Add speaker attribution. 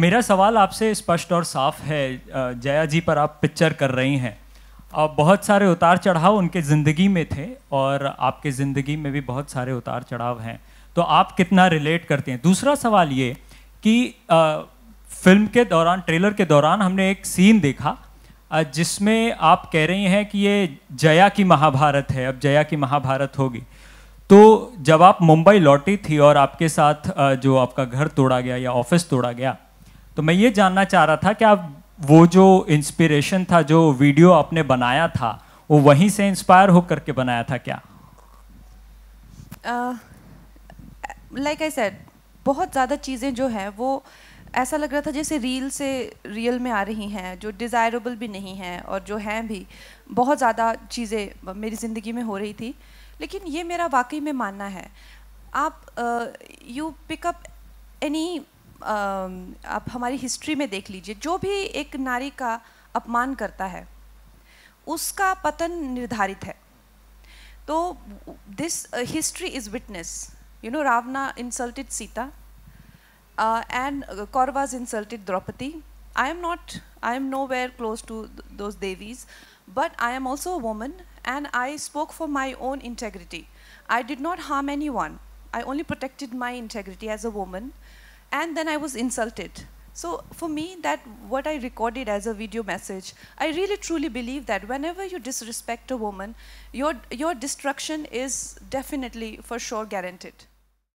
Speaker 1: मेरा सवाल आपसे स्पष्ट और साफ है जया जी पर आप पिक्चर कर रही हैं और बहुत सारे उतार चढ़ाव उनके ज़िंदगी में थे और आपके ज़िंदगी में भी बहुत सारे उतार चढ़ाव हैं तो आप कितना रिलेट करते हैं दूसरा सवाल ये कि आ, फिल्म के दौरान ट्रेलर के दौरान हमने एक सीन देखा जिसमें आप कह रही हैं कि ये जया की महाभारत है अब जया की महाभारत होगी तो जब आप मुंबई लौटी थी और आपके साथ जो आपका घर तोड़ा गया या ऑफिस तोड़ा गया तो मैं ये जानना चाह रहा था कि आप वो जो इंस्पिरेशन था जो वीडियो आपने बनाया था वो वहीं से इंस्पायर होकर के बनाया था क्या
Speaker 2: लाइक आई सेड बहुत ज़्यादा चीज़ें जो हैं वो ऐसा लग रहा था जैसे रील से रियल में आ रही हैं जो डिज़ायरेबल भी नहीं हैं और जो हैं भी बहुत ज़्यादा चीज़ें मेरी ज़िंदगी में हो रही थी लेकिन ये मेरा वाकई में मानना है आप यू पिकअप एनी आप हमारी हिस्ट्री में देख लीजिए जो भी एक नारी का अपमान करता है उसका पतन निर्धारित है तो this history is witness you know Ravana insulted Sita and Kauravas insulted Draupadi I am not I am nowhere close to those devis but I am also a woman and I spoke for my own integrity I did not harm anyone I only protected my integrity as a woman and then I was insulted. So for me, that what I recorded as a video message, I really truly believe that whenever you disrespect a woman, your, your destruction is definitely for sure guaranteed.